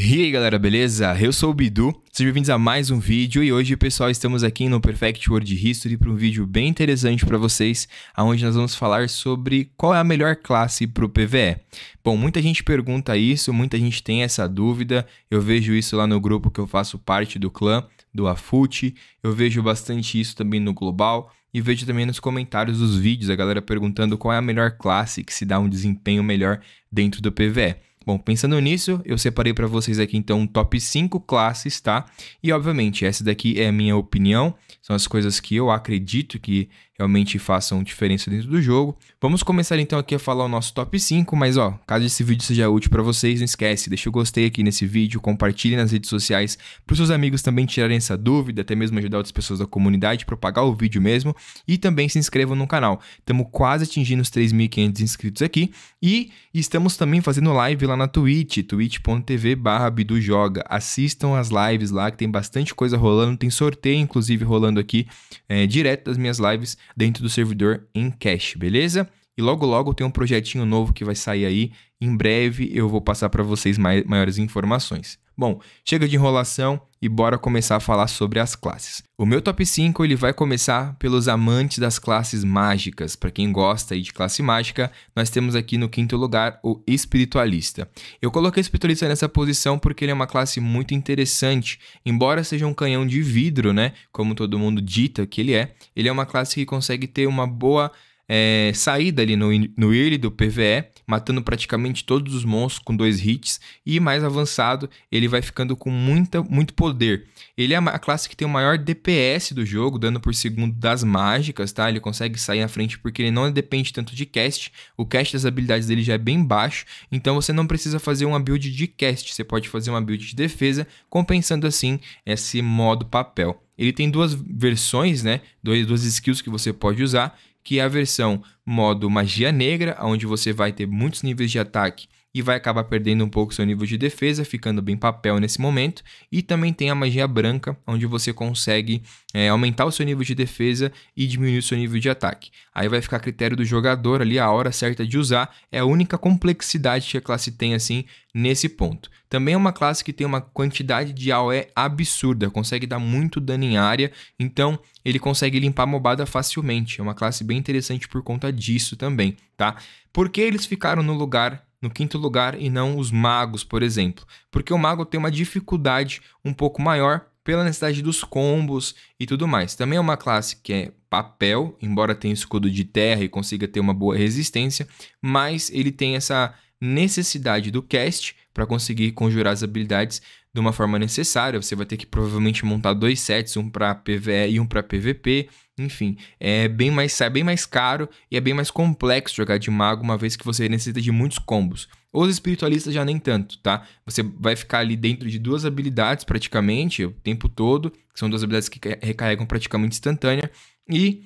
E aí galera, beleza? Eu sou o Bidu, sejam bem-vindos a mais um vídeo e hoje pessoal estamos aqui no Perfect World History para um vídeo bem interessante para vocês, onde nós vamos falar sobre qual é a melhor classe para o PVE. Bom, muita gente pergunta isso, muita gente tem essa dúvida, eu vejo isso lá no grupo que eu faço parte do clã, do Afute, eu vejo bastante isso também no Global, e vejo também nos comentários dos vídeos a galera perguntando qual é a melhor classe que se dá um desempenho melhor dentro do PVE. Bom, pensando nisso, eu separei para vocês aqui então um top 5 classes, tá? E obviamente, essa daqui é a minha opinião, são as coisas que eu acredito que realmente façam diferença dentro do jogo. Vamos começar então aqui a falar o nosso top 5, mas ó, caso esse vídeo seja útil para vocês, não esquece, deixa o gostei aqui nesse vídeo, compartilhe nas redes sociais para os seus amigos também tirarem essa dúvida, até mesmo ajudar outras pessoas da comunidade, propagar o vídeo mesmo e também se inscrevam no canal. Estamos quase atingindo os 3.500 inscritos aqui e estamos também fazendo live lá na Twitch, twitch.tv barra bidujoga. Assistam as lives lá que tem bastante coisa rolando, tem sorteio inclusive rolando aqui é, direto das minhas lives dentro do servidor em cache, beleza? E logo logo tem um projetinho novo que vai sair aí. Em breve eu vou passar para vocês mai maiores informações. Bom, chega de enrolação e bora começar a falar sobre as classes. O meu top 5 ele vai começar pelos amantes das classes mágicas. Para quem gosta aí de classe mágica, nós temos aqui no quinto lugar o espiritualista. Eu coloquei espiritualista nessa posição porque ele é uma classe muito interessante. Embora seja um canhão de vidro, né, como todo mundo dita que ele é, ele é uma classe que consegue ter uma boa é, ali no, no early do PVE, matando praticamente todos os monstros com dois hits, e mais avançado ele vai ficando com muita, muito poder. Ele é a classe que tem o maior DPS do jogo, dano por segundo das mágicas, tá? Ele consegue sair à frente porque ele não depende tanto de cast, o cast das habilidades dele já é bem baixo, então você não precisa fazer uma build de cast, você pode fazer uma build de defesa, compensando assim esse modo papel. Ele tem duas versões, né? Duas, duas skills que você pode usar que é a versão modo magia negra, onde você vai ter muitos níveis de ataque e vai acabar perdendo um pouco seu nível de defesa, ficando bem papel nesse momento. E também tem a magia branca, onde você consegue é, aumentar o seu nível de defesa e diminuir o seu nível de ataque. Aí vai ficar a critério do jogador ali, a hora certa de usar. É a única complexidade que a classe tem assim nesse ponto. Também é uma classe que tem uma quantidade de AOE absurda, consegue dar muito dano em área, então ele consegue limpar a mobada facilmente. É uma classe bem interessante por conta disso também, tá? Por que eles ficaram no lugar no quinto lugar e não os magos, por exemplo, porque o mago tem uma dificuldade um pouco maior pela necessidade dos combos e tudo mais. Também é uma classe que é papel, embora tenha escudo de terra e consiga ter uma boa resistência, mas ele tem essa necessidade do cast para conseguir conjurar as habilidades de uma forma necessária. Você vai ter que provavelmente montar dois sets, um para PvE e um para PvP, enfim, é bem mais é bem mais caro e é bem mais complexo jogar de mago, uma vez que você necessita de muitos combos. Os espiritualistas já nem tanto, tá? Você vai ficar ali dentro de duas habilidades praticamente o tempo todo, que são duas habilidades que recarregam praticamente instantânea e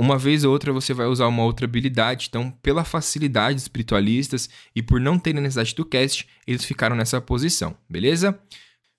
uma vez ou outra você vai usar uma outra habilidade. Então, pela facilidade dos espiritualistas e por não terem necessidade do cast, eles ficaram nessa posição, beleza?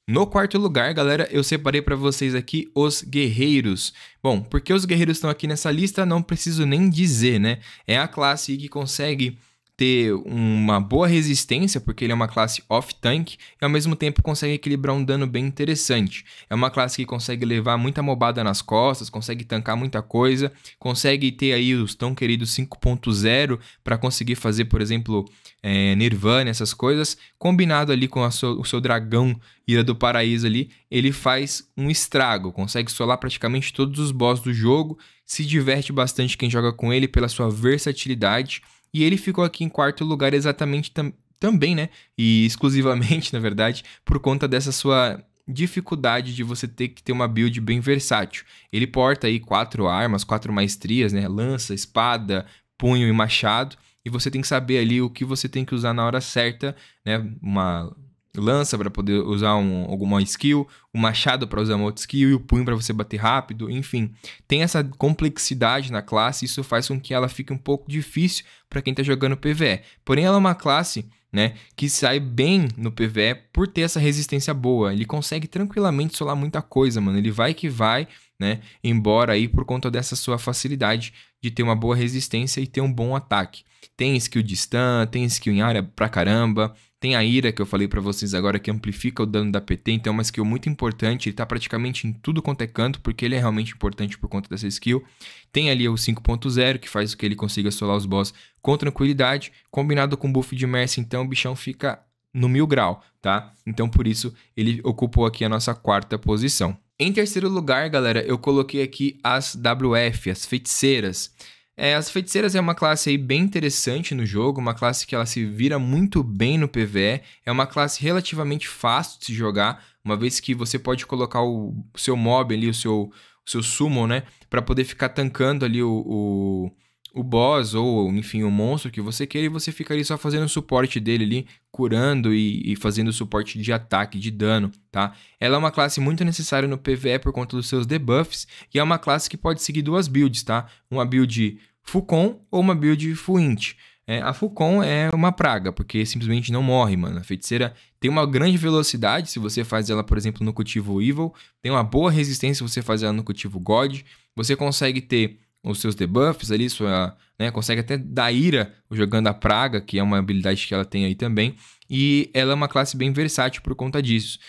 No quarto lugar, galera, eu separei para vocês aqui os guerreiros. Bom, porque os guerreiros estão aqui nessa lista, não preciso nem dizer, né? É a classe que consegue ter uma boa resistência, porque ele é uma classe off-tank, e ao mesmo tempo consegue equilibrar um dano bem interessante. É uma classe que consegue levar muita mobada nas costas, consegue tancar muita coisa, consegue ter aí os tão queridos 5.0 para conseguir fazer, por exemplo, é, Nirvana, essas coisas, combinado ali com o seu dragão Ira do Paraíso ali, ele faz um estrago, consegue solar praticamente todos os boss do jogo, se diverte bastante quem joga com ele pela sua versatilidade e ele ficou aqui em quarto lugar exatamente tam também, né? E exclusivamente, na verdade, por conta dessa sua dificuldade de você ter que ter uma build bem versátil. Ele porta aí quatro armas, quatro maestrias, né? Lança, espada, punho e machado. E você tem que saber ali o que você tem que usar na hora certa, né? Uma lança para poder usar um, alguma skill, o machado para usar uma outra skill e o punho para você bater rápido, enfim. Tem essa complexidade na classe, isso faz com que ela fique um pouco difícil para quem está jogando PvE. Porém, ela é uma classe né? Que sai bem no PVE por ter essa resistência boa. Ele consegue tranquilamente solar muita coisa, mano. Ele vai que vai, né? Embora aí por conta dessa sua facilidade de ter uma boa resistência e ter um bom ataque. Tem skill de stun, tem skill em área pra caramba, tem a ira que eu falei para vocês agora que amplifica o dano da PT, então é uma skill muito importante, ele tá praticamente em tudo quanto é canto, porque ele é realmente importante por conta dessa skill. Tem ali o 5.0 que faz com que ele consiga solar os boss com tranquilidade. Combinado com buff de Mercy, então, o bichão fica no mil grau, tá? Então, por isso, ele ocupou aqui a nossa quarta posição. Em terceiro lugar, galera, eu coloquei aqui as WF, as feiticeiras. É, as feiticeiras é uma classe aí bem interessante no jogo, uma classe que ela se vira muito bem no PvE, é uma classe relativamente fácil de se jogar, uma vez que você pode colocar o seu mob ali, o seu, o seu summon, né, para poder ficar tancando ali o, o boss ou, enfim, o monstro que você queira e você fica ali só fazendo o suporte dele ali, curando e, e fazendo suporte de ataque, de dano, tá? Ela é uma classe muito necessária no PvE por conta dos seus debuffs e é uma classe que pode seguir duas builds, tá? Uma build Fucon ou uma build Fuint. É, a Fucon é uma praga, porque simplesmente não morre, mano. A feiticeira tem uma grande velocidade se você faz ela, por exemplo, no cultivo Evil, tem uma boa resistência se você faz ela no cultivo God, você consegue ter os seus debuffs ali, sua, né, consegue até dar ira jogando a praga, que é uma habilidade que ela tem aí também, e ela é uma classe bem versátil por conta disso.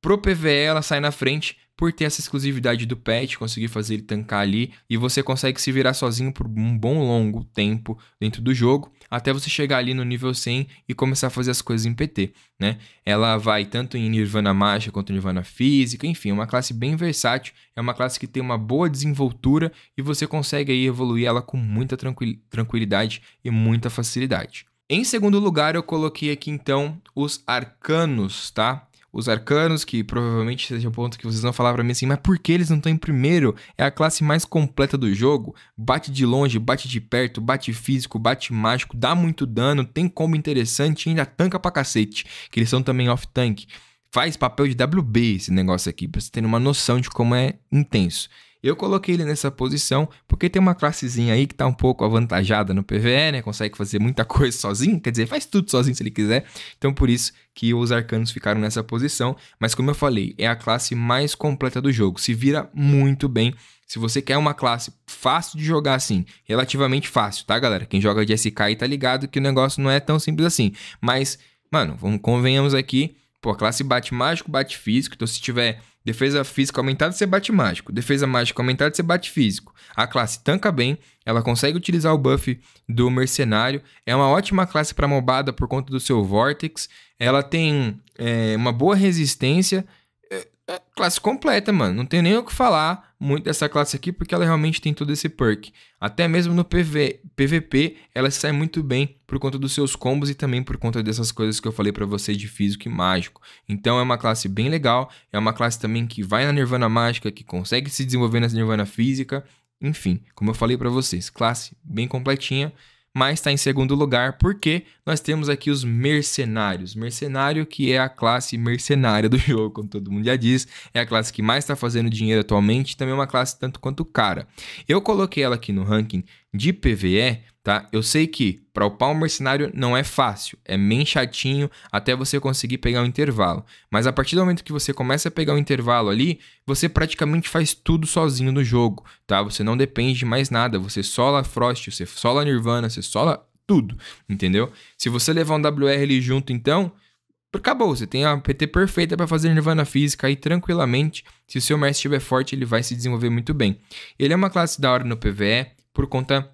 Pro PvE ela sai na frente, por ter essa exclusividade do patch, conseguir fazer ele tancar ali, e você consegue se virar sozinho por um bom longo tempo dentro do jogo, até você chegar ali no nível 100 e começar a fazer as coisas em PT, né? Ela vai tanto em Nirvana Mágica quanto Nirvana Física, enfim, é uma classe bem versátil, é uma classe que tem uma boa desenvoltura e você consegue aí evoluir ela com muita tranquilidade e muita facilidade. Em segundo lugar, eu coloquei aqui então os arcanos, tá? os arcanos, que provavelmente seja o ponto que vocês vão falar para mim assim, mas por que eles não estão em primeiro? É a classe mais completa do jogo, bate de longe, bate de perto, bate físico, bate mágico, dá muito dano, tem combo interessante e ainda tanca pra cacete, que eles são também off-tank faz papel de WB esse negócio aqui, para você ter uma noção de como é intenso. Eu coloquei ele nessa posição porque tem uma classezinha aí que está um pouco avantajada no PVE, né? Consegue fazer muita coisa sozinho, quer dizer, faz tudo sozinho se ele quiser. Então por isso que os arcanos ficaram nessa posição, mas como eu falei, é a classe mais completa do jogo. Se vira muito bem. Se você quer uma classe fácil de jogar assim, relativamente fácil, tá, galera? Quem joga de SK aí tá ligado que o negócio não é tão simples assim, mas Mano, vamos, convenhamos aqui Pô, a classe bate mágico, bate físico. Então, se tiver defesa física aumentada, você bate mágico. Defesa mágica aumentada, você bate físico. A classe tanca bem, ela consegue utilizar o buff do mercenário. É uma ótima classe para mobada por conta do seu Vortex. Ela tem é, uma boa resistência classe completa, mano. Não tem nem o que falar muito dessa classe aqui, porque ela realmente tem todo esse perk. Até mesmo no PV, PVP, ela sai muito bem por conta dos seus combos e também por conta dessas coisas que eu falei para vocês de físico e mágico. Então é uma classe bem legal, é uma classe também que vai na nirvana mágica, que consegue se desenvolver na nirvana física. Enfim, como eu falei para vocês, classe bem completinha mas está em segundo lugar porque nós temos aqui os mercenários. Mercenário que é a classe mercenária do jogo, como todo mundo já diz, é a classe que mais está fazendo dinheiro atualmente, também é uma classe tanto quanto cara. Eu coloquei ela aqui no ranking de PVE, tá? Eu sei que para upar um mercenário não é fácil, é bem chatinho até você conseguir pegar o um intervalo. Mas a partir do momento que você começa a pegar o um intervalo ali, você praticamente faz tudo sozinho no jogo, tá? Você não depende de mais nada, você sola Frost, você sola Nirvana, você sola tudo, entendeu? Se você levar um WR ali junto então, acabou, você tem a PT perfeita para fazer nirvana física aí tranquilamente. Se o seu mestre estiver forte, ele vai se desenvolver muito bem. Ele é uma classe da hora no PvE, por conta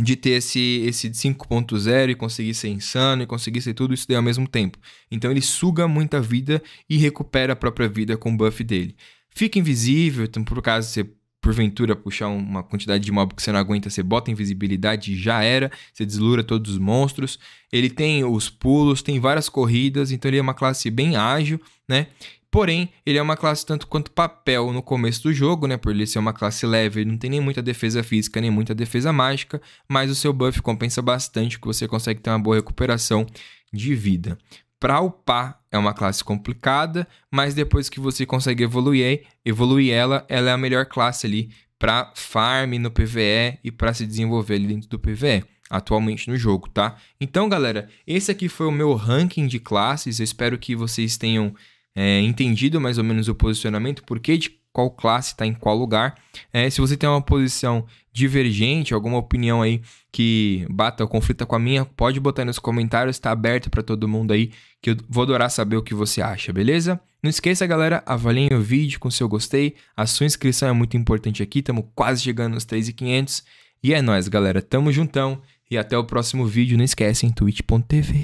de ter esse, esse 5.0 e conseguir ser insano e conseguir ser tudo isso daí ao mesmo tempo. Então ele suga muita vida e recupera a própria vida com o buff dele. Fica invisível, então, por caso você porventura puxar uma quantidade de mob que você não aguenta, você bota invisibilidade e já era, você deslura todos os monstros. Ele tem os pulos, tem várias corridas, então ele é uma classe bem ágil, né? Porém, ele é uma classe tanto quanto papel no começo do jogo, né? Por ele ser uma classe leve, ele não tem nem muita defesa física, nem muita defesa mágica, mas o seu buff compensa bastante que você consegue ter uma boa recuperação de vida. Para upar é uma classe complicada, mas depois que você consegue evoluir, evoluir ela, ela é a melhor classe ali para farm no PvE e para se desenvolver ali dentro do PvE atualmente no jogo, tá? Então, galera, esse aqui foi o meu ranking de classes. Eu espero que vocês tenham é, entendido mais ou menos o posicionamento, por que de qual classe está em qual lugar. É, se você tem uma posição divergente, alguma opinião aí que bata ou conflita tá com a minha, pode botar aí nos comentários, está aberto para todo mundo aí, que eu vou adorar saber o que você acha, beleza? Não esqueça, galera, avaliem o vídeo com seu gostei, a sua inscrição é muito importante aqui, estamos quase chegando nos 3.500. E é nóis, galera, tamo juntão e até o próximo vídeo, não esquecem, twitch.tv,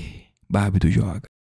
Barbie do Joga.